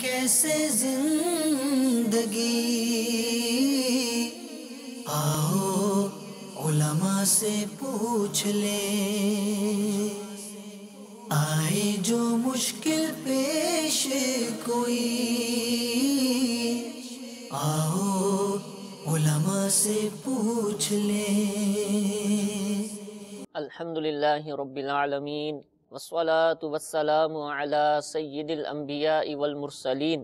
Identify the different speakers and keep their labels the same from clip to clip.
Speaker 1: કેસે જિંદગી આહો ઉલમા સે પૂછ લે આઈ જો મુશ્કિલ پیش કોઈ આહો ઉલમા સે પૂછ લે
Speaker 2: અલહમ્દુલિલ્લાહ રબ્બિલ આલમીન वसलात वसलाम सैदिलम्बिया इवलमरसलिन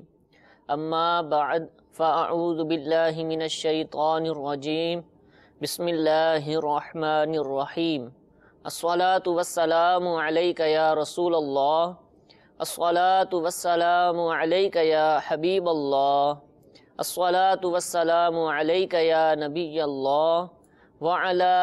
Speaker 2: अम्मा बाद फ़ाऊदबिल्लिमिनशैतरजीम बसमीम असलात वसलाम या रसूल असलात वसलाम या हबीब असलात वसलाम या नबी अल्लाह वला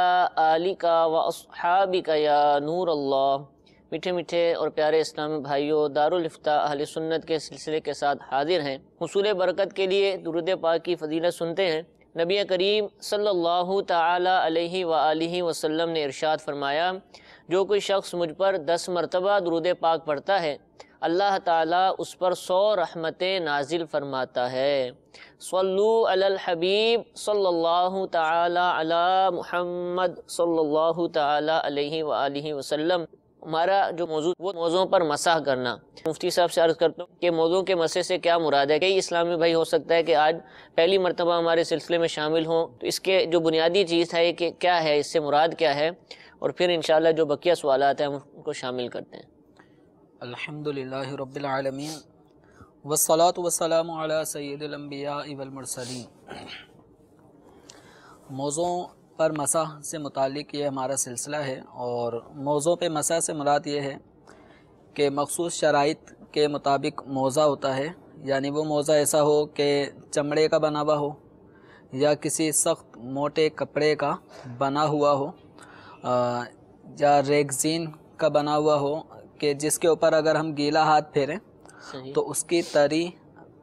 Speaker 2: आलिका व असहाबिका या नूर अल्लाह मीठे मीठे और प्यारे इस्लामी भाइयों दारुलफ्ता अहल सुन्नत के सिलसिले के साथ हाजिर हैं हसूल बरकत के लिए दुरुद पाक की फजीलत सुनते हैं नबी करीम सल्लल्लाहु अलैहि अलैहि वसल्लम ने इरशाद फरमाया जो कोई शख्स मुझ पर दस मरतबा दुरुद पाक पढ़ता है अल्लाह ताला उस पर सौ रहमतें नाजिल फरमाता है सल्लु अलल हबीब सल्लल्लाहु ताला अला मुहम्मद सल्लल्लाहु ताला अलैहि वसल्लम हमारा जो मौजूद वो मौज़ों पर मसाह करना मुफ्ती साहब से अर्ज़ करता हूँ कि मौज़ों के मसे से क्या मुराद है कई इस्लामी भाई हो सकता है कि आज पहली मरतबा हमारे सिलसिले में शामिल हों तो इसके जो बुनियादी चीज़ है कि क्या है इससे मुराद क्या है और फिर इन
Speaker 3: जो बकिया सवाल हैं हम उनको शामिल करते हैं अलहमदिल्लाबीन वसलात वसलाम सैदम्बिया इबलमरसली मौज़ों पर मसा से मुतक ये हमारा सिलसिला है और मौज़ों पर मसा से मुराद ये है कि मखसूस शराइ के मुताबिक मौज़ा होता है यानी वो मौज़ा ऐसा हो कि चमड़े का बना हुआ हो या किसी सख्त मोटे कपड़े का बना हुआ हो आ, या रेगजीन का बना हुआ हो कि जिसके ऊपर अगर हम गीला हाथ फेरें तो उसकी तरी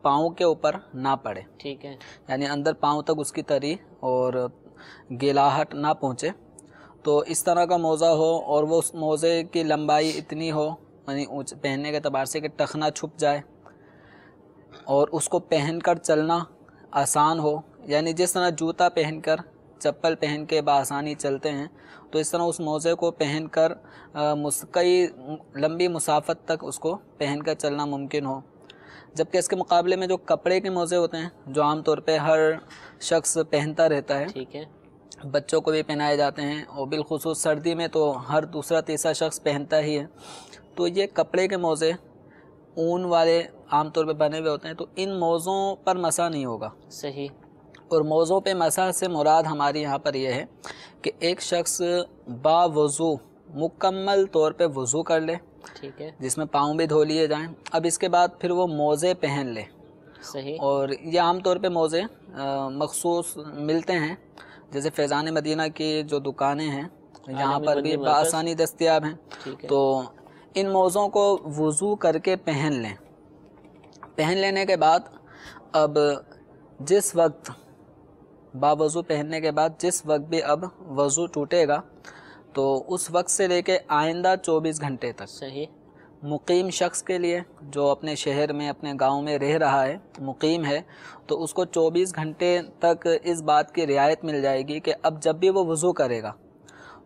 Speaker 3: पाँव के ऊपर ना पड़े ठीक है यानी अंदर पाँव तक उसकी तरी और गिलाहट ना पहुँचे तो इस तरह का मोज़ा हो और वो उस मोज़े की लंबाई इतनी हो यानी ऊँच पहनने के अतबार से कि टखना छुप जाए और उसको पहन कर चलना आसान हो यानी जिस तरह जूता पहन कर चप्पल पहन के बसानी चलते हैं तो इस तरह उस मोज़े को पहन कर कई लंबी मुसाफत तक उसको पहन कर चलना मुमकिन हो जबकि इसके मुकाबले में जो कपड़े के मोज़े होते हैं जो आमतौर पर हर शख्स पहनता रहता है ठीक है बच्चों को भी पहनाए जाते हैं और बिलखसूस सर्दी में तो हर दूसरा तीसरा शख्स पहनता ही है तो ये कपड़े के मोज़े ऊन वाले आमतौर पर बने हुए होते हैं तो इन मौज़ों पर मसा नहीं होगा सही और मौज़ों पे मसा से मुराद हमारे यहाँ पर यह है कि एक शख्स बावज़ू मुकम्मल तौर पे वज़ू कर ले ठीक है जिसमें पाँव भी धो लिए जाएं अब इसके बाद फिर वो मोज़े पहन ले सही और ये आमतौर पे मोज़े मखसूस मिलते हैं जैसे फैज़ान मदीना की जो दुकानें हैं यहाँ पर भी आसानी दस्तियाब हैं तो इन मोजों को वज़ू करके पहन लें पहन लेने के बाद अब जिस वक्त बावज़ू पहनने के बाद जिस वक्त भी अब वज़ू टूटेगा तो उस वक्त से लेके आइंदा 24 घंटे तक सही मुकीम शख्स के लिए जो अपने शहर में अपने गांव में रह रहा है मुकीम है तो उसको 24 घंटे तक इस बात की रियायत मिल जाएगी कि अब जब भी वो वज़ू करेगा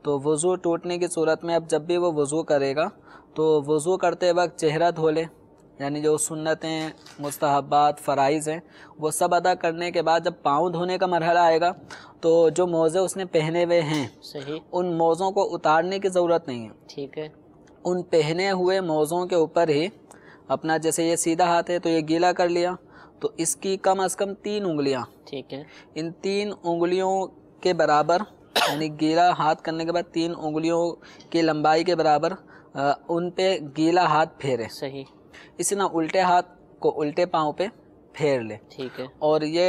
Speaker 3: तो वज़ू टूटने की सूरत में अब जब भी वो वज़ू करेगा तो वज़ू करते वक्त चेहरा धो ले यानी जो सुन्नतें मुस्तहबात फ़राइज़ हैं वो सब अदा करने के बाद जब पाँव धोने का मरहला आएगा तो जो मोज़े उसने पहने हुए हैं सही उन मोज़ों को उतारने की ज़रूरत नहीं है ठीक है उन पहने हुए मोज़ों के ऊपर ही अपना जैसे ये सीधा हाथ है तो ये गीला कर लिया तो इसकी कम अज़ कम तीन उंगलियाँ ठीक है इन तीन उंगलियों के बराबर यानी गीला हाथ करने के बाद तीन उंगलियों की लंबाई के बराबर आ, उन पे गीला हाथ फेरे सही इसी ना उल्टे हाथ को उल्टे पाँव पे फेर ले ठीक है और ये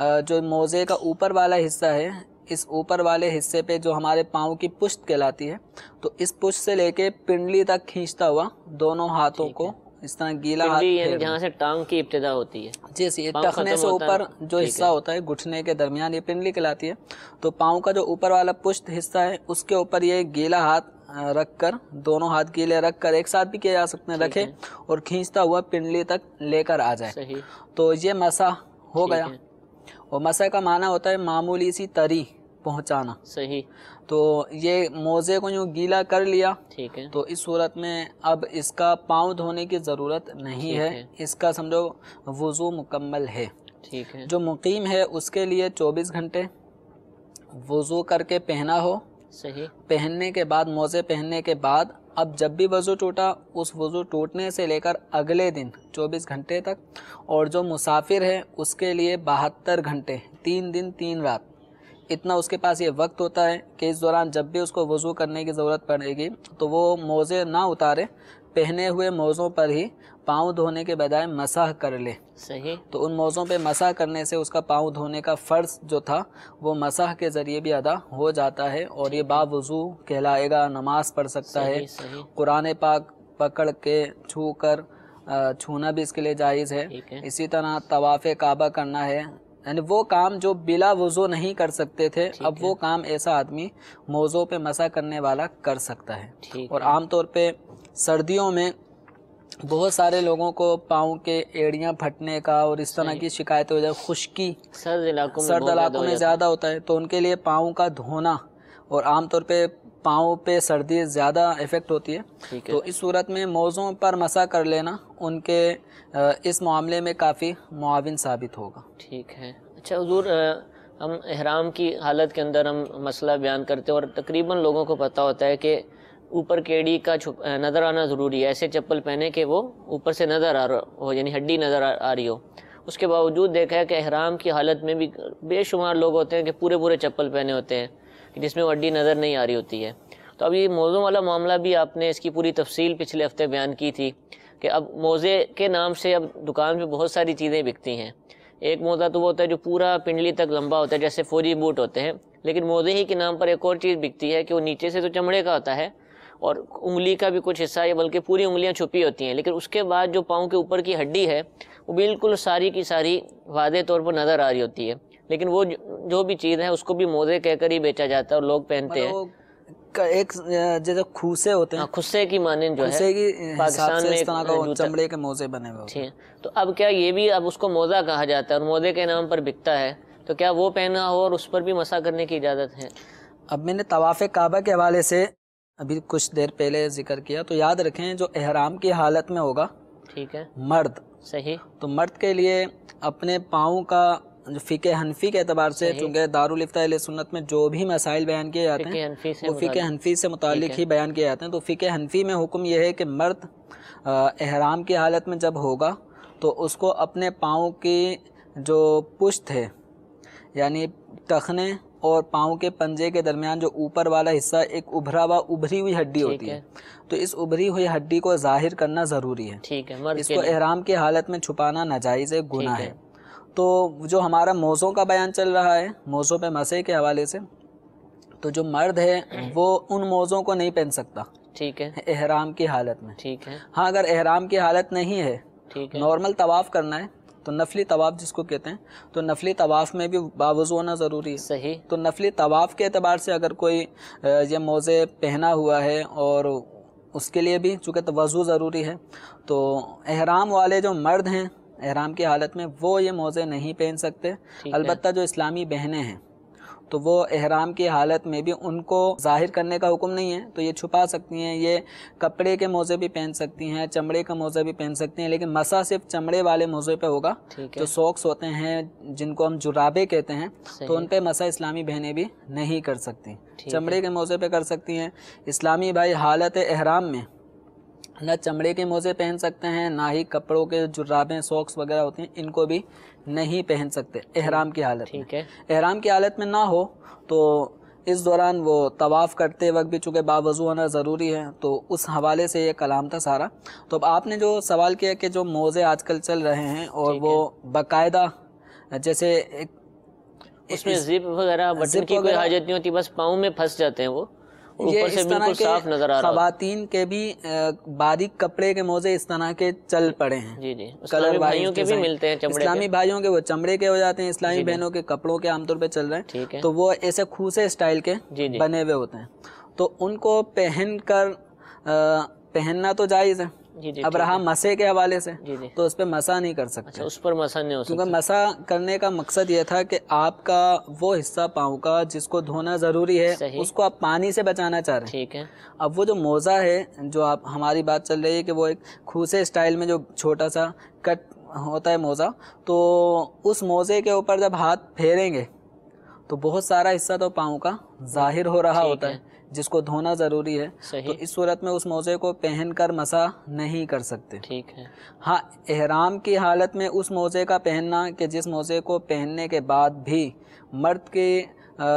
Speaker 3: जो मोज़े का ऊपर वाला हिस्सा है इस ऊपर वाले हिस्से पे जो हमारे पाँव की पुष्ट कहलाती है तो इस पुश्त से लेके पिंडली तक खींचता हुआ दोनों हाथों को इस तरह गीला हाथ जहाँ
Speaker 2: से टांग की इब्तदा होती है जी सी टखने से ऊपर जो हिस्सा होता
Speaker 3: है घुटने के दरमियान ये पिंडली कहलाती है तो पाँव का जो ऊपर वाला पुष्ट हिस्सा है उसके ऊपर ये गीला हाथ रख कर दोनों हाथ गीले रख कर एक साथ भी किया जा सकते हैं रखें और खींचता हुआ पिंडली तक लेकर आ जाए तो ये मसा हो गया और मसा का माना होता है मामूली सी तरी पहुंचाना सही तो ये मोजे को यूँ गीला कर लिया ठीक है तो इस सूरत में अब इसका पाँव धोने की ज़रूरत नहीं है।, है इसका समझो वज़ू मुकम्मल है ठीक है जो मुकीम है उसके लिए 24 घंटे वज़ू करके पहना हो सही पहनने के बाद मोज़े पहनने के बाद अब जब भी वज़ू टूटा उस वज़ू टूटने से लेकर अगले दिन 24 घंटे तक और जो मुसाफिर है उसके लिए बहत्तर घंटे तीन दिन तीन रात इतना उसके पास ये वक्त होता है कि इस दौरान जब भी उसको वज़ू करने की ज़रूरत पड़ेगी तो वो मोज़े ना उतारे पहने हुए मोज़ों पर ही पाँव धोने के बजाय मसाह कर ले सही तो उन मौज़ों पे मसाह करने से उसका पाँव धोने का फ़र्ज़ जो था वो मसाह के ज़रिए भी अदा हो जाता है और ये बावजू कहलाएगा नमाज़ पढ़ सकता सही, है कुरान पाक पकड़ के छू कर छूना भी इसके लिए जायज़ है।, है इसी तरह तवाफ़ काबा करना है यानी वो काम जो बिला वज़ू नहीं कर सकते थे अब वो काम ऐसा आदमी मौज़ों पे मसा करने वाला कर सकता है और आमतौर पे सर्दियों में बहुत सारे लोगों को पाँव के एड़ियाँ फटने का और इस तरह की शिकायतें हो जाए खुश्की सर्द इलाकों में सर्द इलाकों में ज़्यादा होता है तो उनके लिए पाँव का धोना और आमतौर पे पाँव पे सर्दी ज़्यादा इफ़ेक्ट होती है।, है तो इस सूरत में मौज़ों पर मसा कर लेना उनके इस मामले में काफ़ी मुआवन साबित होगा ठीक है अच्छा हजूर हम
Speaker 2: अहराम की हालत के अंदर हम मसला बयान करते हैं और तकरीबन लोगों को पता होता है कि ऊपर केड़ी का छुप नज़र आना ज़रूरी है ऐसे चप्पल पहने के वो ऊपर से नज़र आ रहा हो यानी हड्डी नज़र आ, आ रही हो उसके बावजूद देखा है कि अहराम की हालत में भी बेशुमार लोग होते हैं कि पूरे पूरे चप्पल पहने होते हैं जिसमें हड्डी नज़र नहीं आ रही होती है तो अब ये मौज़ों वाला मामला भी आपने इसकी पूरी तफसील पिछले हफ्ते बयान की थी कि अब मोज़े के नाम से अब दुकान पर बहुत सारी चीज़ें बिकती हैं एक मोज़ा तो वो होता है जो पूरा पिंडली तक लंबा होता है जैसे फौजी बूट होते हैं लेकिन मोज़े ही के नाम पर एक और चीज़ बिकती है कि वो नीचे से तो चमड़े का होता है और उंगली का भी कुछ हिस्सा या बल्कि पूरी उंगलियां छुपी होती हैं लेकिन उसके बाद जो पाँव के ऊपर की हड्डी है वो बिल्कुल सारी की सारी वादे तौर पर नज़र आ रही होती है लेकिन वो जो भी चीज़ है उसको भी मोजे कहकर ही बेचा जाता है और लोग पहनते हैं
Speaker 3: मतलब एक जैसे खुसे होते हैं हाँ, खुसे की माने जो है की पाकिस्तान में का चमड़े के मोजे बने हुए ठीक है
Speaker 2: तो अब क्या ये भी अब उसको मोजा कहा जाता है और मोजे के नाम पर बिकता है तो क्या वो पहना हो और उस पर भी मसा करने
Speaker 3: की इजाज़त है अब मैंने तवाफ़ काबा के हवाले से अभी कुछ देर पहले जिक्र किया तो याद रखें जो एहराम की हालत में होगा ठीक है मर्द सही तो मर्द के लिए अपने पाँव का जो फ़िके हनफी के अतबार से चूँकि दारुलफ्ता सुन्नत में जो भी मसाइल बयान किए जाते हैं वो फ़िके हनफी से मुतल ही बयान किए जाते हैं तो फ़िके हनफी में हुक्म यह है कि मर्द एहराम की हालत में जब होगा तो उसको अपने पाँव की जो पुश्त है यानी टखने और पाँव के पंजे के दरमियान जो ऊपर वाला हिस्सा एक उभरा हुआ उभरी हुई हड्डी होती है।, है तो इस उभरी हुई हड्डी को जाहिर करना ज़रूरी है ठीक है इसको एहराम की हालत में छुपाना नाजायज़ गुना है तो जो हमारा मोज़ों का बयान चल रहा है मोज़ों पे मसे के हवाले से तो जो मर्द है वो उन मोज़ों को नहीं पहन सकता ठीक है एहराम की हालत में ठीक है हाँ अगर एहराम की हालत नहीं है ठीक है नॉर्मल तवाफ़ करना है तो नफली तवाफ़ जिसको कहते हैं तो नफली तवाफ़ में भी बावजू होना ज़रूरी है सही तो नफली तवाफ़ के अतबार से अगर कोई ये मोज़े पहना हुआ है और उसके लिए भी चूँकि वज़ू ज़रूरी है तो अहराम वाले जो मर्द हैं अहराम की हालत में वो ये मोज़े नहीं पहन सकते अलबत् जो इस्लामी बहनें हैं तो वो अहराम की हालत में भी उनको ज़ाहिर करने का हुक्म नहीं है तो ये छुपा सकती हैं ये कपड़े के मोज़े भी पहन सकती हैं चमड़े का मोज़ा भी पहन सकती हैं लेकिन मसा सिर्फ चमड़े वाले मोज़े पे होगा
Speaker 1: जो सॉक्स
Speaker 3: होते हैं जिनको हम जुराबे कहते हैं तो उन पर मसा इस्लामी बहनें भी नहीं कर सकती चमड़े के मोज़े पर कर सकती हैं इस्लामी भाई हालत अहराम में ना चमड़े के मोज़े पहन सकते हैं ना ही कपड़ों के जुर्राबें सॉक्स वगैरह होते हैं इनको भी नहीं पहन सकते एहराम की हालत ठीक है एहराम की हालत में ना हो तो इस दौरान वो तवाफ़ करते वक्त भी चूँकि बावजू होना ज़रूरी है तो उस हवाले से ये कलाम था सारा तो अब आपने जो सवाल किया कि जो मोज़े आजकल चल रहे हैं और वो बाकायदा जैसे एक उसमें जिप वगैरह बटन की कोई हाजत
Speaker 2: नहीं होती बस पाँव में फंस जाते हैं वो ये इस तरह के खातन
Speaker 3: के भी बारीक कपड़े के मोजे इस तरह के चल पड़े हैं कलर भाइयों के भी मिलते हैं इस्लामी भाइयों के वो चमड़े के हो जाते हैं इस्लामी बहनों के कपड़ों के आमतौर पर चल रहे हैं तो वो ऐसे खूसे स्टाइल के बने हुए होते हैं तो उनको पहन कर पहनना तो जायज़ है अब्राहम मसे के हवाले से तो उस पर मसा नहीं कर सकते अच्छा, उस पर मसा नहीं हो क्योंकि मसा करने का मकसद ये था कि आपका वो हिस्सा पाँव का जिसको धोना ज़रूरी है उसको आप पानी से बचाना चाह रहे हैं ठीक है अब वो जो मोज़ा है जो आप हमारी बात चल रही है कि वो एक खूसे स्टाइल में जो छोटा सा कट होता है मोज़ा तो उस मोज़े के ऊपर जब हाथ फेरेंगे तो बहुत सारा हिस्सा तो पाँव का जाहिर हो रहा होता है जिसको धोना ज़रूरी है तो इस सूरत में उस मोज़े को पहन कर मसा नहीं कर सकते ठीक है हाँ एहराम की हालत में उस मोज़े का पहनना कि जिस मोज़े को पहनने के बाद भी मर्द के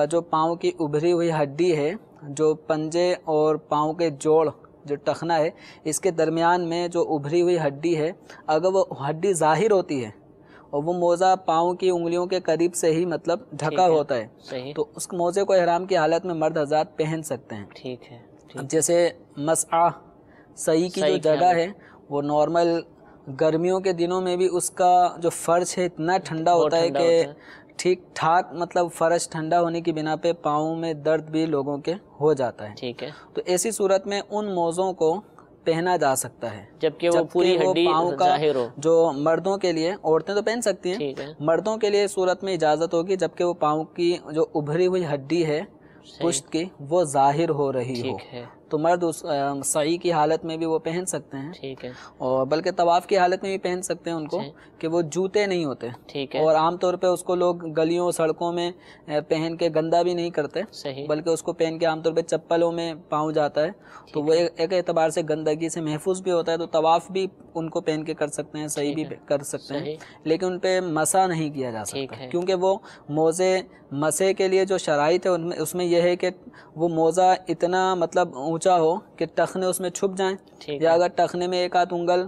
Speaker 3: जो पाँव की उभरी हुई हड्डी है जो पंजे और पाँव के जोड़ जो टखना है इसके दरमियान में जो उभरी हुई हड्डी है अगर वो हड्डी ज़ाहिर होती है और वो मोज़ा पाँव की उंगलियों के करीब से ही मतलब ढका होता है सही तो उस मोज़े को अहराम की हालत में मर्द हजार पहन सकते हैं ठीक है ठीक जैसे मसआ सही की जो जगह है वो नॉर्मल गर्मियों के दिनों में भी उसका जो फर्श है इतना ठंडा होता है कि ठीक ठाक मतलब फर्श ठंडा होने की बिना पे पाँव में दर्द भी लोगों के हो जाता है ठीक है तो ऐसी सूरत में उन मोज़ों को पहना जा सकता है
Speaker 1: जबकि वो पूरी हड्डी का
Speaker 3: जो मर्दों के लिए औरतें तो पहन सकती हैं मर्दों के लिए सूरत में इजाज़त होगी जबकि वो पाँव की जो उभरी हुई हड्डी है पुश्त की वो जाहिर हो रही हो तो मर्द उस सही की हालत में भी वो पहन सकते हैं ठीक है और बल्कि तवाफ़ की हालत में भी पहन सकते हैं उनको कि वो जूते नहीं होते ठीक है और आमतौर पर उसको लोग गलियों सड़कों में पहन के गंदा भी नहीं करते सही बल्कि उसको पहन के आमतौर पर चप्पलों में पाँव जाता है तो वो एक एतबार से गंदगी से महफूज भी होता है तो तवाफ़ भी उनको पहन के कर सकते हैं सही भी कर सकते हैं लेकिन उन पर मसा नहीं किया जा सकता क्योंकि वो मोज़े मसे के लिए जो शराइ है उनमें उसमें यह है कि वो मोज़ा इतना मतलब ऊंचा हो कि टखने उसमें छुप जाए या अगर टखने में एक आध उंगल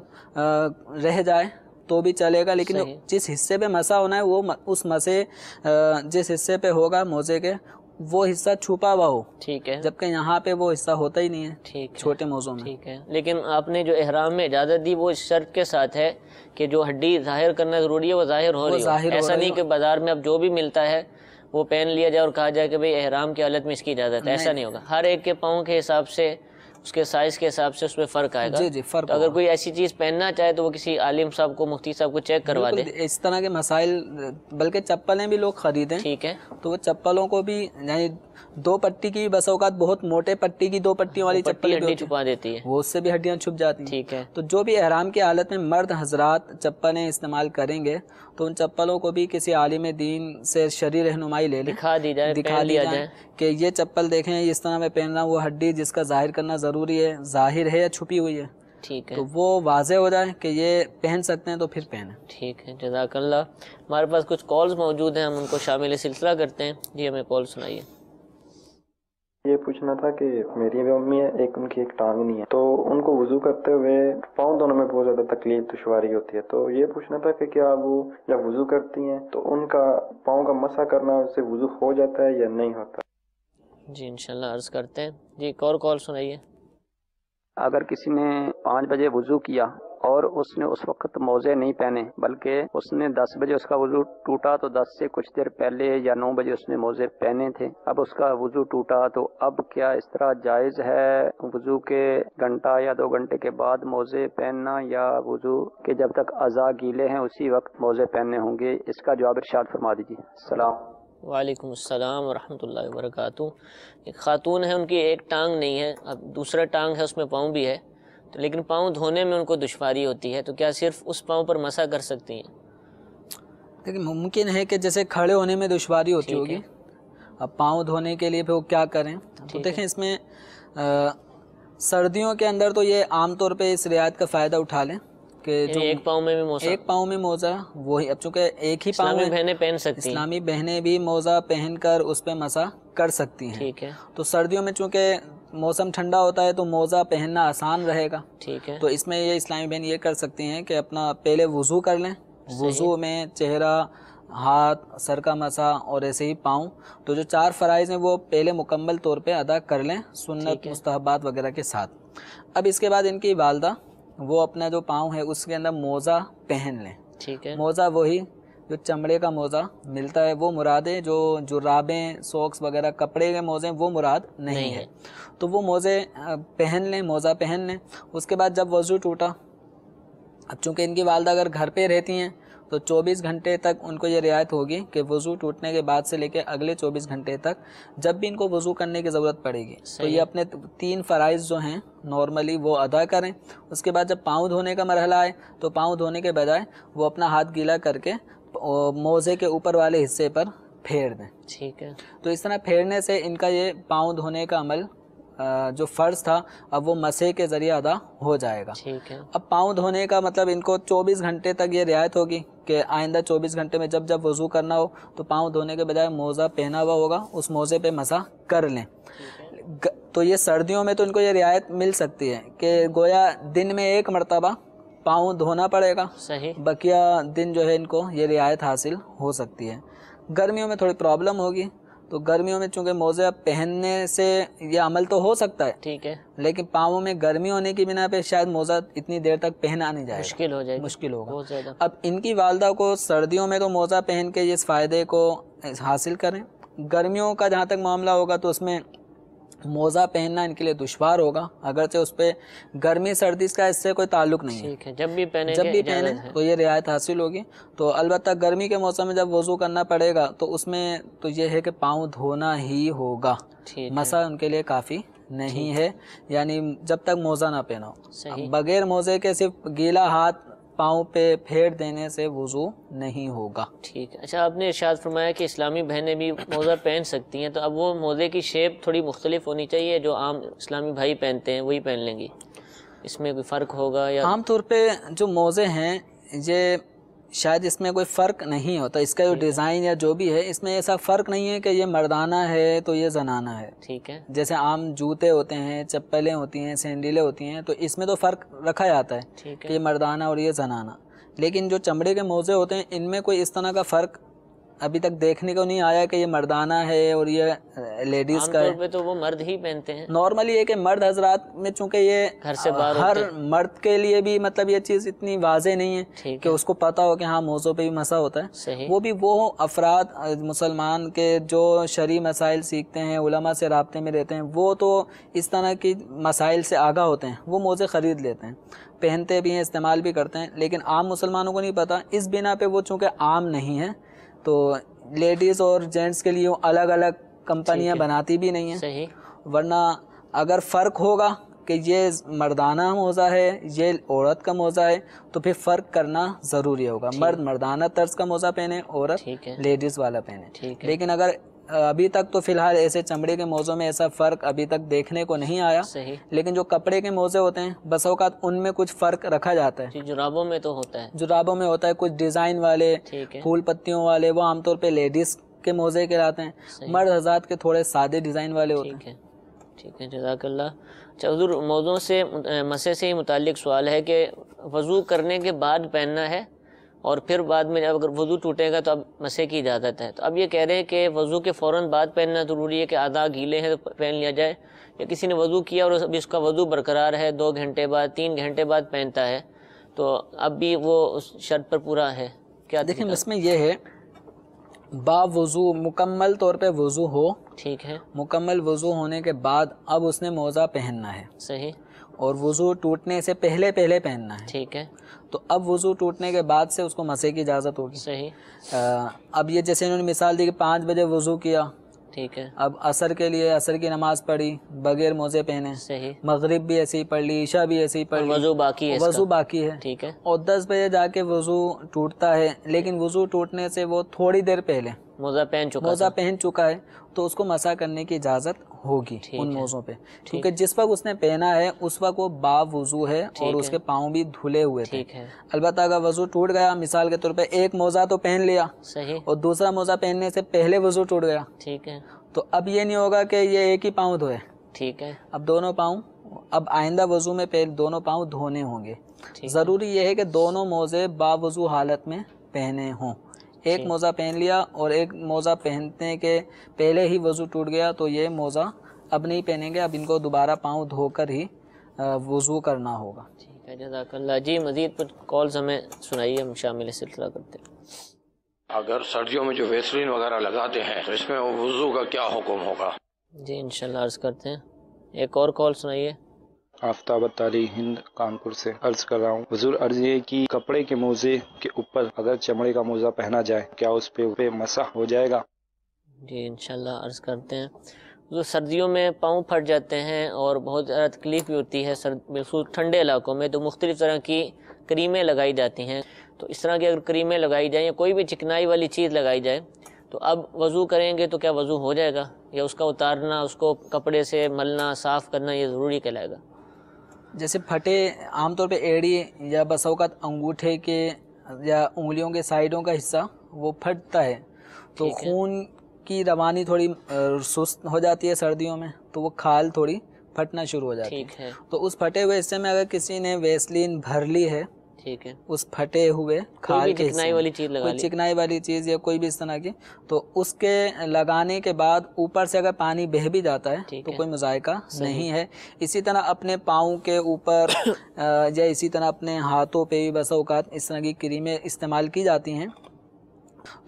Speaker 3: रह जाए तो भी चलेगा लेकिन जिस हिस्से पे मसा होना है वो उस मसे जिस हिस्से पे होगा मोजे के वो हिस्सा छुपा हुआ हो ठीक है जबकि यहाँ पे वो हिस्सा होता ही नहीं है ठीक छोटे मोजों में ठीक है
Speaker 2: लेकिन आपने जो एहराम में इजाज़त दी वो इस शर्त के साथ है कि जो हड्डी जाहिर करना ज़रूरी है वो जाहिर हो रही हो ऐसा नहीं कि बाज़ार में अब जो भी मिलता है वो पहन लिया जाए और कहा जाए कि भाई अहराम की हालत में इसकी इजाज़त है ऐसा नहीं होगा हर एक के पाँव के हिसाब से उसके साइज़ के हिसाब से उसमें फ़र्क आएगा जी जी फर्क तो अगर कोई ऐसी चीज़ पहनना चाहे तो वो किसी आलिम साहब को मुफ्ती
Speaker 3: साहब को चेक करवा दे इस तरह के मसाइल बल्कि चप्पलें भी लोग ख़रीदें ठीक है तो वो चप्पलों को भी यानी दो पट्टी की बस औकात बहुत मोटे पट्टी की दो पट्टियों वाली चप्पल हड्डी छुपा देती है वो उससे भी हड्डियाँ छुप जाती ठीक है तो जो भी अहराम की हालत में मर्द हजरात चप्पलें इस्तेमाल करेंगे तो उन चप्पलों को भी किसी आलिम दीन से शरीर रहनुमाई ले दिखा दी जाए दिखा दिया जाए कि ये चप्पल देखें इस तरह मैं पहन रहा हूँ वो हड्डी जिसका जाहिर करना ज़रूरी है जाहिर है या छुपी हुई है ठीक है तो वो वाजह हो जाए कि ये पहन सकते हैं तो फिर पहने
Speaker 2: ठीक है जजाकल्ला हमारे पास कुछ कॉल्स मौजूद हैं हम उनको शामिल सिलसिला करते हैं जी हमें कॉल सुनाइए
Speaker 3: ये पूछना था कि मेरी भी मम्मी है एक उनकी एक
Speaker 1: टांग नहीं है तो उनको वजू करते हुए पाँव दोनों में बहुत ज़्यादा तकलीफ दुशारी होती है तो ये पूछना था कि क्या वो जब वजू करती हैं तो उनका पाँव का मसा करना उससे वजू हो
Speaker 3: जाता है या नहीं होता
Speaker 2: जी इनशाला अर्ज करते हैं जी एक और कॉल सुनाइए
Speaker 3: अगर किसी ने पाँच बजे वजू किया और उसने उस वक्त मोजे नहीं पहने बल्कि उसने दस बजे उसका वजू टूटा तो दस से कुछ देर पहले या नौ बजे उसने मोजे पहने थे अब उसका वजू टूटा तो अब क्या इस तरह जायज है वजू के घंटा या दो घंटे के बाद मोजे पहनना या वजू के जब तक अजा गीले हैं उसी वक्त मोजे पहनने होंगे इसका जवाब इर्शाद फरमा दीजिए सलाम
Speaker 2: वालेकुम अस्सलाम वरहमतुल्लाहि वबरकातुहू एक खातून है उनकी एक टांग नहीं है अब दूसरा टांग है उसमें पाँव भी है तो लेकिन पाँव धोने में उनको दुशारी होती है तो क्या सिर्फ उस पाँव पर मसा कर सकती हैं
Speaker 3: लेकिन मुमकिन है कि जैसे खड़े होने में दुशारी होती होगी अब पाँव धोने के लिए फिर वो क्या करें तो देखें इसमें आ, सर्दियों के अंदर तो ये आमतौर पे इस रियायत का फ़ायदा उठा लें कि जो एक पाँव में भी मोजा एक पाँव में मोजा वही अब चूँकि एक ही पाँव में बहनें पहन सकती हैं इस्लामी बहनें भी मोजा पहनकर उस पर मसा कर सकती हैं ठीक है तो सर्दियों में चूँकि मौसम ठंडा होता है तो मोज़ा पहनना आसान रहेगा ठीक है तो इसमें ये इस्लामी बहन ये कर सकती हैं कि अपना पहले वज़ू कर लें वज़ू में चेहरा हाथ सर का मसा और ऐसे ही पाँव तो जो चार फ़राइज़ हैं वो पहले मुकम्मल तौर पर अदा कर लें सुनत मुस्तहबात वगैरह के साथ अब इसके बाद इनकी वालदा वो अपना जो पाँव है उसके अंदर मोज़ा पहन लें ठीक है मोज़ा वही जो चमड़े का मोज़ा मिलता है वो मुराद है जो जुराबें सॉक्स वगैरह कपड़े के मोज़े वो मुराद नहीं, नहीं है।,
Speaker 1: है
Speaker 3: तो वो मोज़े पहन लें मोज़ा पहन लें उसके बाद जब वज़ू टूटा अब चूँकि इनकी वालदा अगर घर पे रहती हैं तो 24 घंटे तक उनको ये रियायत होगी कि वज़ू टूटने के बाद से लेकर अगले 24 घंटे तक जब भी इनको वज़ू करने की ज़रूरत पड़ेगी तो ये अपने तीन फ़राइज जो हैं नॉर्मली वो अदा करें उसके बाद जब पाँव धोने का मरहला आए तो पाँव धोने के बजाय वो अपना हाथ गीला करके मोजे के ऊपर वाले हिस्से पर फेर दें ठीक है तो इस तरह फेरने से इनका ये पाँव धोने का अमल जो फ़र्ज था अब वो मसे के ज़रिए अदा हो जाएगा ठीक है अब पाँव धोने का मतलब इनको 24 घंटे तक ये रियायत होगी कि आइंदा 24 घंटे में जब जब वज़ू करना हो तो पाँव धोने के बजाय मोज़ा पहना हुआ होगा उस मोज़े पे मसा कर लें तो ये सर्दियों में तो इनको ये रियायत मिल सकती है कि गोया दिन में एक मरतबा पाँव धोना पड़ेगा सही बकिया दिन जो है इनको ये रियायत हासिल हो सकती है गर्मियों में थोड़ी प्रॉब्लम होगी तो गर्मियों में चूंकि मोज़े पहनने से ये अमल तो हो सकता है ठीक है लेकिन पाँव में गर्मी होने की बिना पे शायद मोज़ा इतनी देर तक पहना नहीं जाए मुश्किल हो जाए मुश्किल होगा अब इनकी वालदा को सर्दियों में तो मोज़ा पहन के इस फ़ायदे को हासिल करें गर्मियों का जहाँ तक मामला होगा तो उसमें मोज़ा पहनना इनके लिए दुशवार होगा अगरचे उस पर गर्मी सर्दी इसका इससे कोई ताल्लुक नहीं है।, है जब भी पहने जब भी पहने तो ये रियायत हासिल होगी तो अलबत् गर्मी के मौसम में जब वज़ू करना पड़ेगा तो उसमें तो ये है कि पाँव धोना ही होगा मसा उनके लिए काफ़ी नहीं है यानी जब तक मोज़ा ना पहना बगैर मोज़े के सिर्फ गीला हाथ पाँव पे फेर देने से वज़ू नहीं होगा ठीक है
Speaker 2: अच्छा आपने इर्शाद फरमाया कि इस्लामी बहनें भी मोज़ा पहन सकती हैं तो अब वो मोज़े की शेप थोड़ी मुख्तलिफ होनी चाहिए जो आम इस्लामी भाई पहनते हैं वही पहन लेंगी इसमें कोई फ़र्क होगा या
Speaker 3: आमतौर पर जो मोज़े हैं ये शायद इसमें कोई फ़र्क नहीं होता इसका जो डिज़ाइन या जो भी है इसमें ऐसा फ़र्क नहीं है कि ये मर्दाना है तो ये जनाना है ठीक है जैसे आम जूते होते हैं चप्पलें होती हैं सैंडलें होती हैं तो इसमें तो फ़र्क रखा जाता है ठीक है ये मर्दाना और ये जनाना लेकिन जो चमड़े के मोज़े होते हैं इनमें कोई इस तरह का फ़र्क अभी तक देखने को नहीं आया कि ये मर्दाना है और ये लेडीज का
Speaker 2: पे तो वो मर्द ही पहनते हैं
Speaker 3: नॉर्मली ये कि मर्द हजरात में चूंकि ये घर से बाहर हर मर्द के लिए भी मतलब ये चीज़ इतनी वाजे नहीं है कि है। उसको पता हो कि हाँ मोज़ों पे भी मसा होता है वो भी वो अफराद मुसलमान के जो शरी मसाइल सीखते हैं उलमा से रबते में रहते हैं वो तो इस तरह की मसाइल से आगा होते हैं वो मोज़े ख़रीद लेते हैं पहनते भी हैं इस्तेमाल भी करते हैं लेकिन आम मुसलमानों को नहीं पता इस बिना पे वो चूँकि आम नहीं है तो लेडीज़ और जेंट्स के लिए अलग अलग कंपनियां बनाती भी नहीं है सही वरना अगर फ़र्क होगा कि ये मर्दाना मोज़ा है ये औरत का मोज़ा है तो फिर फ़र्क करना ज़रूरी होगा मर्द मर्दाना तर्ज का मोज़ा पहने औरत लेडीज़ वाला पहने लेकिन अगर अभी तक तो फिलहाल ऐसे चमड़े के मोज़ों में ऐसा फ़र्क अभी तक देखने को नहीं आया सही लेकिन जो कपड़े के मोज़े होते हैं अवकात उनमें कुछ फ़र्क रखा जाता है
Speaker 2: जुराबों में तो होता है
Speaker 3: जुराबों में होता है कुछ डिज़ाइन वाले फूल पत्तियों वाले वो आमतौर पर लेडीज़ के मोज़े कहलाते हैं मर्द हजार के थोड़े सादे डिज़ाइन वाले होते हैं
Speaker 2: ठीक है जजाकल्ला अच्छा, मौज़ों से मसे से ही मुतल सवाल है कि वज़ू करने के बाद पहनना है और फिर बाद में जब अगर वज़ू टूटेगा तो अब मसे की इजाज़त है तो अब ये कह रहे हैं कि वज़ू के फ़ौर बाद पहनना ज़रूरी है कि आधा गीले हैं तो पहन लिया जाए या किसी ने वज़ू किया और अभी उसका वज़ू बरकरार है दो घंटे बाद तीन घंटे बाद पहनता है तो अब भी वो उस शर्त पर
Speaker 3: पूरा है क्या देखें इसमें यह है बावज़ू मुकम्मल तौर पर वज़ू हो ठीक है मुकम्मल वज़ू होने के बाद अब उसने मोज़ा पहनना है सही और वज़ू टूटने से पहले पहले पहनना है ठीक है तो अब वज़ू टूटने के बाद से उसको मसे की इजाज़त होगी सही आ, अब ये जैसे इन्होंने मिसाल दी कि पाँच बजे वज़ू किया ठीक है अब असर के लिए असर की नमाज पढ़ी बगैर मोजे पहने सही मगरिब भी ऐसे ही पढ़ ली ईशा भी ऐसे ही पढ़ ली वजू बाकी है वजू बाकी है ठीक है और दस बजे जाके वजू टूटता है लेकिन वजू टूटने से वो थोड़ी देर पहले मोज़ा पहन चुका मोज़ा पहन चुका है तो उसको मसा करने की इजाज़त होगी उन मोज़ों पे क्योंकि जिस वक्त उसने पहना है उस वक्त वो बावजू है और उसके पाँव भी धुले हुए थे अलबत् अगर वजू टूट गया मिसाल के तौर पे एक मोज़ा तो पहन लिया सही और दूसरा मोज़ा पहनने से पहले वजू टूट गया ठीक है तो अब ये नहीं होगा कि ये एक ही पाँव धोए ठीक है अब दोनों पाँव अब आइंदा वजू में पहले दोनों पाँव धोने होंगे ज़रूरी यह है कि दोनों मोज़े बावजू हालत में पहने हों एक मोज़ा पहन लिया और एक मोज़ा पहनने के पहले ही वज़ू टूट गया तो ये मोज़ा अब नहीं पहनेंगे अब इनको दोबारा पाँव धोकर ही वज़ू करना होगा
Speaker 2: ठीक है जजाकल्ला जी मज़ीद पर कॉल्स हमें सुनाइए हम शामिल सिलसिला करते
Speaker 3: हैं अगर सर्दियों में जो वेसलिन वगैरह लगाते हैं तो इसमें वज़ू का क्या हुक्म होगा
Speaker 2: जी इन अर्ज़ करते हैं एक और कॉल सुनाइए
Speaker 3: आफ्ताब तारी हिंद कानपुर से अर्ज कर रहा हूँ हजूर अर्ज ये कि कपड़े के मोजे के ऊपर अगर चमड़े का मोजा पहना जाए क्या उस पे, पे मसा हो जाएगा
Speaker 2: जी इनशाला अर्ज करते हैं जो सर्दियों में पाँव फट जाते हैं और बहुत ज़्यादा तकलीफ भी होती है सर्द बिल्कुल ठंडे इलाकों में तो मुख्तलिफ़ तरह की क्रीमें लगाई जाती हैं तो इस तरह की अगर क्रीमें लगाई जाएँ या कोई भी चिकनाई वाली चीज़ लगाई जाए तो अब वज़ू करेंगे तो क्या वज़ू हो जाएगा या उसका उतारना उसको कपड़े से मलना साफ़ करना ये ज़रूरी कहलाएगा
Speaker 3: जैसे फटे आमतौर पे एड़ी या बसौकात अंगूठे के या उंगलियों के साइडों का हिस्सा वो फटता है तो खून की रवानी थोड़ी सुस्त हो जाती है सर्दियों में तो वो खाल थोड़ी फटना शुरू हो जाती है तो उस फटे हुए हिस्से में अगर किसी ने वेस्लिन भर ली है ठीक है उस फटे हुए खाल के चिकनाई वाली चीज़ लगा चिकनाई वाली चीज़ या कोई भी इस तरह की तो उसके लगाने के बाद ऊपर से अगर पानी बह भी जाता है तो कोई मजायका नहीं है इसी तरह अपने पाँव के ऊपर या इसी तरह अपने हाथों पे भी बसा अवकात इस तरह की क्रीमें इस्तेमाल की जाती हैं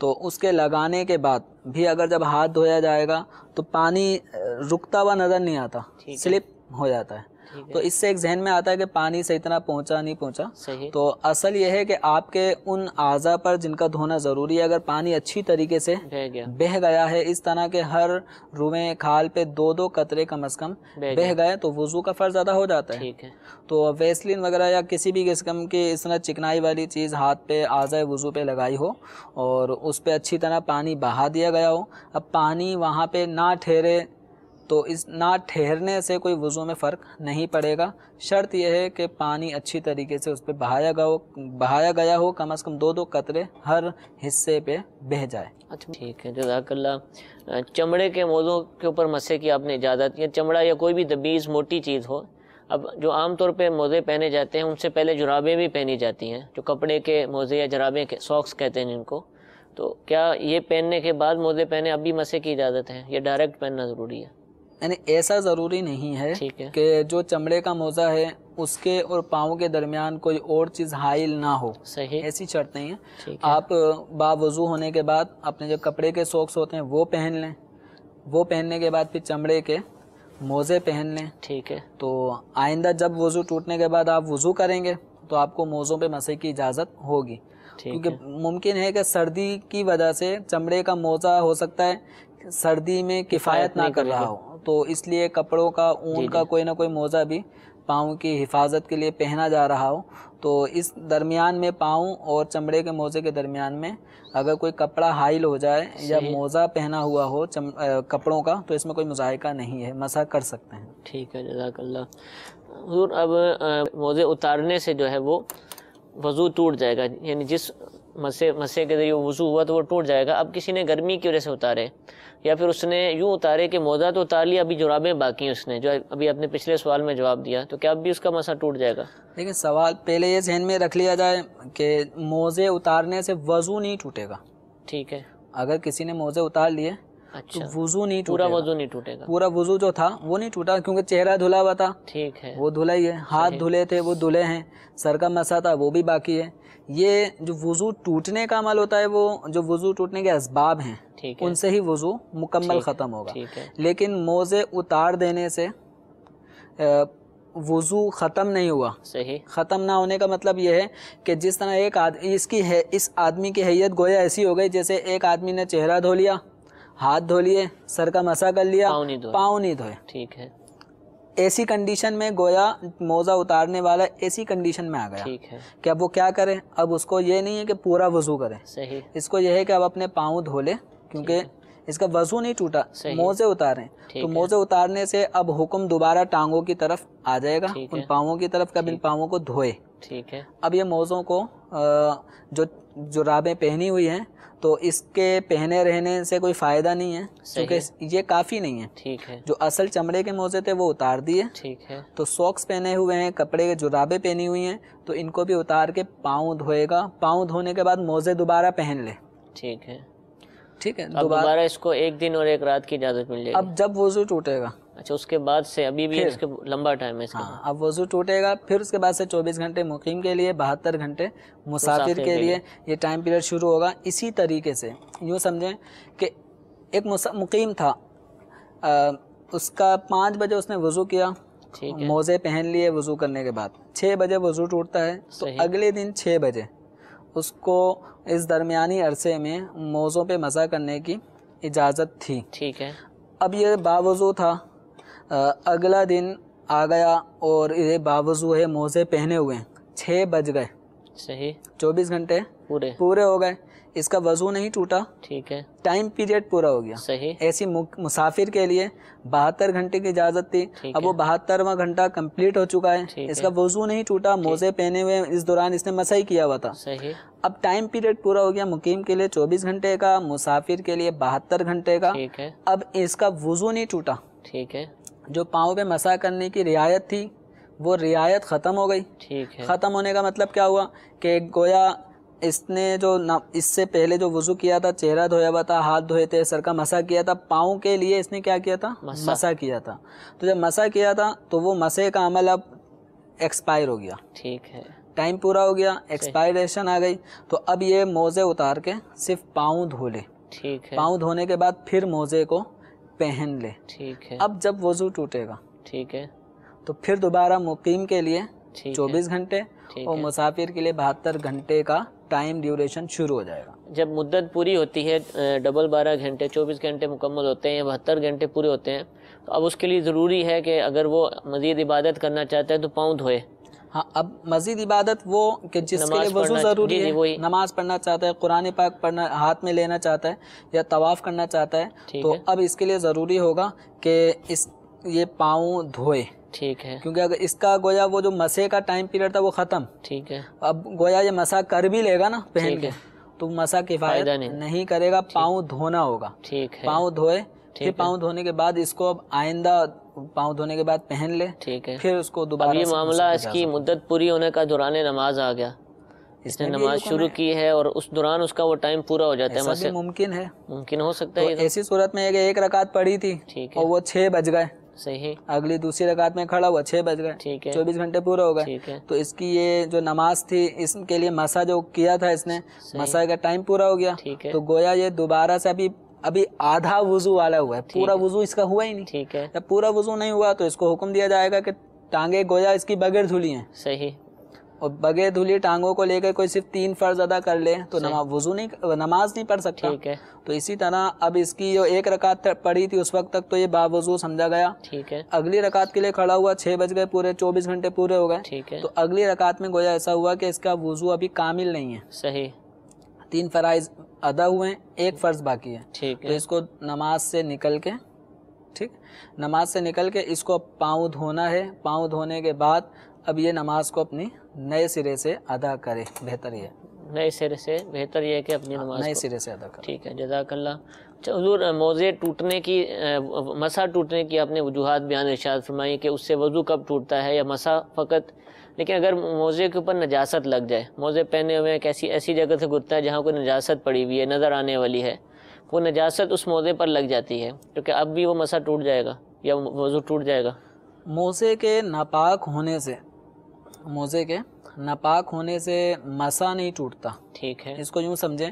Speaker 3: तो उसके लगाने के बाद भी अगर जब हाथ धोया जाएगा तो पानी रुकता हुआ नज़र नहीं आता स्लिप हो जाता है तो इससे एक जहन में आता है कि पानी से इतना पहुंचा नहीं पहुंचा तो असल यह है कि आपके उन आज़ा पर जिनका धोना ज़रूरी है अगर पानी अच्छी तरीके से बह गया है इस तरह के हर रुए खाल पे दो दो कतरे कम अज़ कम बह गए तो वज़ू का फ़र्ज ज्यादा हो जाता है तो वेस्लिन वगैरह या किसी भी किस्म की इस तरह चिकनाई वाली चीज़ हाथ पे आज़ा वज़ू पे लगाई हो और उस पर अच्छी तरह पानी बहा दिया गया हो अब पानी वहाँ पे ना ठहरे तो इस ना ठहरने से कोई वज़ू में फ़र्क नहीं पड़ेगा शर्त यह है कि पानी अच्छी तरीके से उस पर बहाया गया हो बहाया गया हो कम अज़ कम दो दो कतरे हर हिस्से पे बह जाए
Speaker 2: अच्छा ठीक है जजाकल्ला चमड़े के मौज़ों के ऊपर मसे की आपने इजाज़त या चमड़ा या कोई भी दबीज़ मोटी चीज़ हो अब जो आम तौर पर मोज़े पहने जाते हैं उनसे पहले जुराबें भी पहनी जाती हैं जो कपड़े के मोज़े या जराबें के सॉक्स कहते हैं जिनको तो क्या ये पहनने के बाद मोज़े पहने अब भी मसे की इजाज़त है या डायरेक्ट पहनना ज़रूरी है
Speaker 3: यानी ऐसा ज़रूरी नहीं है, है। कि जो चमड़े का मोज़ा है उसके और पाँव के दरमियान कोई और चीज़ हाइल ना हो सही ऐसी शर्त नहीं है, आप बावजू होने के बाद अपने जो कपड़े के सॉक्स होते हैं वो पहन लें वो पहनने के बाद फिर चमड़े के मोज़े पहन लें ठीक है तो आइंदा जब वज़ू टूटने के बाद आप वज़ू करेंगे तो आपको मोज़ों पर मसे की इजाज़त होगी क्योंकि मुमकिन है कि सर्दी की वजह से चमड़े का मोज़ा हो सकता है सर्दी में किफ़ायत ना कर रहा हो तो इसलिए कपड़ों का ऊन का कोई ना कोई मोज़ा भी पाँव की हिफाजत के लिए पहना जा रहा हो तो इस दरमियान में पाँव और चमड़े के मोज़े के दरमियान में अगर कोई कपड़ा हाइल हो जाए या मोज़ा पहना हुआ हो चम, आ, कपड़ों का तो इसमें कोई मज़ायका नहीं है मसा कर सकते हैं ठीक है जजाकल्ला हजूर
Speaker 2: अब मोज़े उतारने से जो है वो वज़ू टूट जाएगा यानी जिस मसे मसे के जरिए वज़ू हुआ तो वो टूट जाएगा अब किसी ने गर्मी की वजह से उतारे या फिर उसने यूँ उतारे कि मोदा तो उतार लिया अभी जुराबें बाकी हैं उसने जो अभी अपने पिछले सवाल में जवाब दिया तो क्या अब भी उसका मसा टूट जाएगा
Speaker 3: लेकिन सवाल पहले ये जहन में रख लिया जाए कि मोज़े उतारने से वज़ू नहीं टूटेगा ठीक है अगर किसी ने मोज़े उतार लिए तो अच्छा तो वजू नहीं पूरा वजू नहीं टूटेगा पूरा वजू जो था वो नहीं टूटा क्योंकि चेहरा धुला हुआ था ठीक है वो धुला ही है हाथ धुले थे वो धुले हैं सर का मसा था वो भी बाकी है ये जो वज़ू टूटने का अमल होता है वो जो वज़ू टूटने के इसबाब हैं है। उनसे ही वज़ू मुकम्मल ख़त्म होगा लेकिन मोज़े उतार देने से वज़ू ख़त्म नहीं हुआ सही ख़त्म ना होने का मतलब यह है कि जिस तरह एक आदमी इसकी है इस आदमी की हैत गोया ऐसी हो गई जैसे एक आदमी ने चेहरा धो लिया हाथ धो लिए सर का मसा कर लिया पाँव नहीं धोए ठीक है ऐसी कंडीशन में गोया मोज़ा उतारने वाला ऐसी कंडीशन में आ गया ठीक है कि अब वो क्या करें अब उसको ये नहीं है कि पूरा वजू करें सही इसको यह है कि अब अपने पाँव धो ले क्योंकि इसका वजू नहीं टूटा मोजे उतारें तो मोजे उतारने से अब हुक्म दोबारा टांगों की तरफ आ जाएगा उन पाँवों की तरफ कब इन पाँवों को धोए ठीक है अब ये मोज़ों को जो जुराबें पहनी हुई हैं तो इसके पहने रहने से कोई फ़ायदा नहीं है क्योंकि ये काफ़ी नहीं है ठीक है जो असल चमड़े के मोजे थे वो उतार दिए ठीक है तो सॉक्स पहने हुए हैं कपड़े के जुराबे पहनी हुई हैं तो इनको भी उतार के पाँव धोएगा पाँव धोने के बाद मोजे दोबारा पहन ले ठीक है ठीक है दोबारा
Speaker 2: इसको एक दिन और एक रात की इजाज़त मिल जाएगी अब
Speaker 3: जब वजू टूटेगा
Speaker 2: अच्छा उसके बाद से अभी भी इसके लंबा टाइम है हाँ,
Speaker 3: अब वजू टूटेगा फिर उसके बाद से 24 घंटे मुकीम के लिए बहत्तर घंटे मुसाफिर के, के लिए ये टाइम पीरियड शुरू होगा इसी तरीके से यूँ समझें कि एक मुकीम था आ, उसका पाँच बजे उसने वज़ू किया मोज़े पहन लिए वज़ू करने के बाद छः बजे वज़ू टूटता है तो अगले दिन छः बजे उसको इस दरमियानी अरसे में मोज़ों पर मज़ा करने की इजाज़त थी ठीक है अब ये बावजू था अगला दिन आ गया और ये बावजूद है मोजे पहने हुए हैं छः बज गए सही चौबीस घंटे पूरे पूरे हो गए इसका वजू नहीं टूटा ठीक है टाइम पीरियड पूरा हो गया सही ऐसी मुसाफिर के लिए बहत्तर घंटे की इजाजत थी अब वो बहत्तरवा घंटा कंप्लीट हो चुका है इसका वजू नहीं टूटा मोजे पहने हुए इस दौरान इसने मसा ही किया हुआ था सही अब टाइम पीरियड पूरा हो गया मुकीम के लिए 24 घंटे का मुसाफिर के लिए बहत्तर घंटे का अब इसका वजू नहीं टूटा ठीक है जो पाँव पे मसा करने की रियायत थी वो रियायत ख़त्म हो गई ठीक है ख़त्म होने का मतलब क्या हुआ कि गोया इसने जो ना इससे पहले जो वज़ू किया था चेहरा धोया हुआ था हाथ धोए थे सर का मसा किया था पाँव के लिए इसने क्या किया था मसा, मसा किया था तो जब मसा किया था तो वो मसे का अमल अब एक्सपायर हो गया ठीक है टाइम पूरा हो गया एक्सपायरेशन आ गई तो अब ये मोज़े उतार के सिर्फ पाँव धो ले ठीक है पाँव धोने के बाद फिर मोज़े को पहन ले ठीक है अब जब वजू टूटेगा ठीक है तो फिर दोबारा मुकीम के लिए चौबीस घंटे और मुसाफिर के लिए बहत्तर घंटे का टाइम ड्यूरेशन शुरू हो जाएगा
Speaker 2: जब मुद्दत पूरी होती है डबल बारह घंटे चौबीस घंटे मुकम्मल होते हैं बहत्तर घंटे पूरे होते हैं तो अब उसके लिए ज़रूरी है कि अगर वो मज़ीद इबादत करना चाहते हैं तो
Speaker 3: पाँव धोए हाँ अब मजीद इबादत वो कि जिसके लिए वजू ज़रूरी है नमाज पढ़ना चाहता है कुरान पाक पढ़ना हाथ में लेना चाहता है या तवाफ़ करना चाहता है तो है। अब इसके लिए ज़रूरी होगा कि इस ये पाँव धोए ठीक है क्योंकि अगर इसका गोया वो जो मसे का टाइम पीरियड था वो ख़त्म ठीक है अब गोया ये मसा कर भी लेगा ना पहन के तो मसा किफ़ायत नहीं।, नहीं करेगा पाँव धोना होगा ठीक है पाँव धोए फिर पाँव धोने के बाद इसको अब आइंदा पाँव धोने के बाद पहन ले ठीक है फिर उसको दोबारा ये मामला इसकी
Speaker 2: मुद्दत पूरी होने का दौरान नमाज आ गया इसने नमाज शुरू की है और उस दौरान उसका वो टाइम पूरा हो जाता है मुमकिन है मुमकिन हो सकता तो है तो। ऐसी
Speaker 3: सूरत में एक रकात पड़ी थी ठीक है वो छह बज गए सही अगली दूसरी रकात में खड़ा हुआ छह बज गए ठीक है चौबीस घंटे पूरा हो गए तो इसकी ये जो नमाज थी इसके लिए मसा जो किया था इसने मसा का टाइम पूरा हो गया ठीक है तो गोया ये दोबारा से अभी अभी आधा वजू वाला हुआ है पूरा वजू इसका हुआ ही नहीं ठीक है जब पूरा वजू नहीं हुआ तो इसको हुक्म दिया जाएगा कि टांगे गोया इसकी बगैर धुली हैं सही और बगैर धुली टांगों को लेकर कोई सिर्फ तीन फर्ज अदा कर ले तो नमाज वजू नहीं नमाज नहीं पढ़ सकता ठीक है तो इसी तरह अब इसकी जो एक रकात पड़ी थी उस वक्त तक तो ये बावजू समझा गया ठीक है अगली रकात के लिए खड़ा हुआ छह बज गए पूरे चौबीस घंटे पूरे हो गए ठीक है तो अगली रकात में गोया ऐसा हुआ कि इसका वजू अभी कामिल नहीं है सही तीन फराइज अदा हुए हैं एक फ़र्ज बाकी है ठीक तो है तो इसको नमाज से निकल के ठीक नमाज से निकल के इसको पाँव धोना है पाँव धोने के बाद अब ये नमाज को अपनी नए सिरे से अदा करे बेहतर ये
Speaker 2: नए सिरे से बेहतर यह है कि अपनी हाँ, नमाज नए सिरे से अदा करें ठीक है जजाकल्ला अच्छा हजूर मोज़े टूटने की मसा टूटने की आपने वजूहत बयान इर्शाद फरमाई कि उससे वज़ू कब टूटता है या मसा फ़कत लेकिन अगर मोज़े के ऊपर नजासत लग जाए मोज़े पहने हुए एक ऐसी ऐसी जगह से गुजरता है जहाँ कोई नजासत पड़ी हुई है नज़र आने वाली है वो नजासत उस मोज़े पर लग जाती है क्योंकि अब भी वो मसा टूट जाएगा या वज़ू टूट जाएगा
Speaker 3: मोज़े के नापाक होने से मोज़े के नापाक होने से मसा नहीं टूटता ठीक है इसको यूँ समझें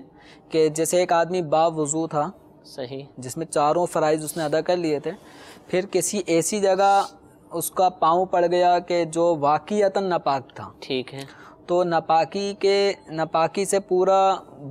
Speaker 3: कि जैसे एक आदमी बावजू था सही जिसमें चारों फ़राइज़ उसने अदा कर लिए थे फिर किसी ऐसी जगह उसका पाँव पड़ गया कि जो वाक़ता नापाक था ठीक है तो नापाकी के नापाकी से पूरा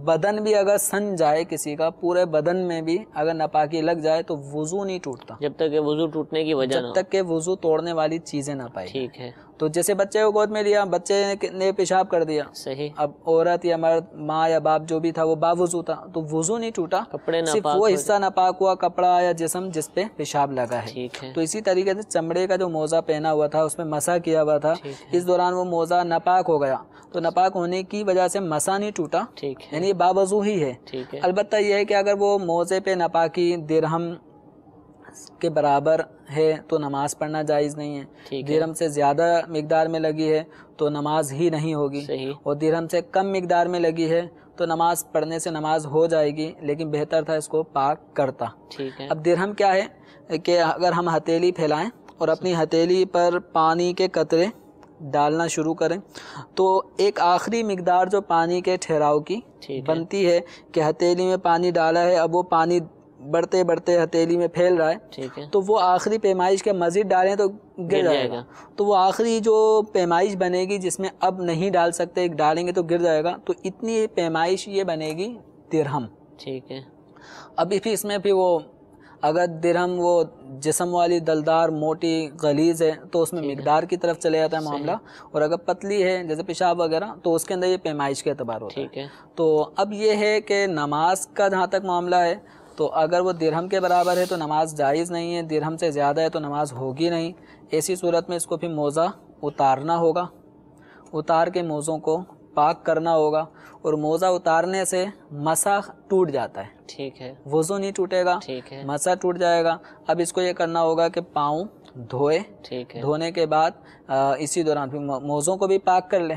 Speaker 3: बदन भी अगर सन जाए किसी का पूरे बदन में भी अगर नापाकी लग जाए तो वज़ू नहीं टूटता जब तक वज़ू टूटने की वजह जब तक के वज़ू तोड़ने वाली चीज़ें ना पाए ठीक है तो जैसे बच्चे को गोद में लिया बच्चे ने पेशाब कर दिया सही अब औरत या मर्द माँ या बाप जो भी था वो बावजू था तो वजू नहीं टूटा कपड़े सिर्फ वो हिस्सा नापाक हुआ कपड़ा या जिसम जिसपे पेशाब लगा है।, है तो इसी तरीके से चमड़े का जो मोजा पहना हुआ था उसमें मसा किया हुआ था इस दौरान वो मोजा नापाक हो गया तो नापाक होने की वजह से मसा नहीं टूटा यानी बावजू ही है अलबत्ता यह है कि अगर वो मोजे पे नापाकी दिरहम के बराबर है तो नमाज़ पढ़ना जायज़ नहीं है दिरहम से ज़्यादा मकदार में लगी है तो नमाज ही नहीं होगी और दिरहम से कम मकदार में लगी है तो नमाज पढ़ने से नमाज हो जाएगी लेकिन बेहतर था इसको पाक करता ठीक है अब दिरहम क्या है कि अगर हम हथेली फैलाएं और अपनी हथेली पर पानी के कतरे डालना शुरू करें तो एक आखिरी मकदार जो पानी के ठहराव की बनती है कि हथेली में पानी डाला है अब वो पानी बढ़ते बढ़ते हथेली में फैल रहा है ठीक है तो वो आखिरी पैमाइश के मज़ीद डालें तो गिर जाएगा तो वो आखिरी जो पैमाइश बनेगी जिसमें अब नहीं डाल सकते डालेंगे तो गिर जाएगा तो इतनी पैमाइश ये बनेगी दिरहम ठीक है अभी फिर इसमें भी वो अगर दिरहम वो जिसम वाली दलदार मोटी गलीज है तो उसमें मकदार की तरफ चले जाता है मामला और अगर पतली है जैसे पेशाब वगैरह तो उसके अंदर ये पैमाइश के अतबार होता है।, है तो अब ये है कि नमाज का जहाँ तक मामला है तो अगर वो दिरहम के बराबर है तो नमाज जायज़ नहीं है दिरहम से ज़्यादा है तो नमाज होगी नहीं ऐसी सूरत में इसको फिर मोज़ा उतारना होगा उतार के मोज़ों को पाक करना होगा और मोज़ा उतारने से मसा टूट जाता है ठीक है वज़ू नहीं टूटेगा ठीक है मसा टूट जाएगा अब इसको ये करना होगा कि पाँव धोए ठीक है धोने के बाद इसी दौरान फिर मोज़ों को भी पाक कर ले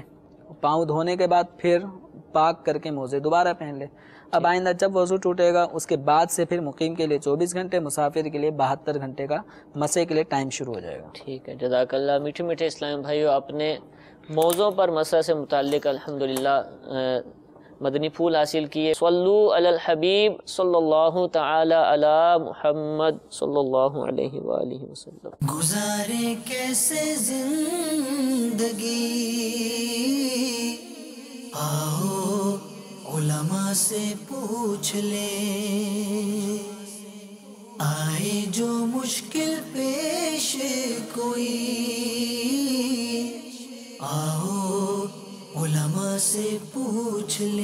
Speaker 3: पाँव धोने के बाद फिर पाक करके मोज़े दोबारा पहन ले अब आइंदा जब वजू टूटेगा उसके बाद से फिर मुकीम के लिए चौबीस घंटे मुसाफिर के लिए बहत्तर घंटे का मसे के लिए टाइम शुरू हो जाएगा ठीक है
Speaker 2: जदाकल्ला मीठे मीठे इस्लाम भाइयों अपने मौज़ों पर मसा से मुतक अलहमदिल्ला मदनी फूल हासिल किए सल्लू अल हबीब सल्लल्लाहु ताला अला मुहम्मद सल्लल्लाहु अलैहि वसल्लम
Speaker 3: गुजारे कैसे जिंदगी
Speaker 1: आओ उलमा से पूछ ले आए जो मुश्किल पेश कोई आओ उलमा से पूछ ले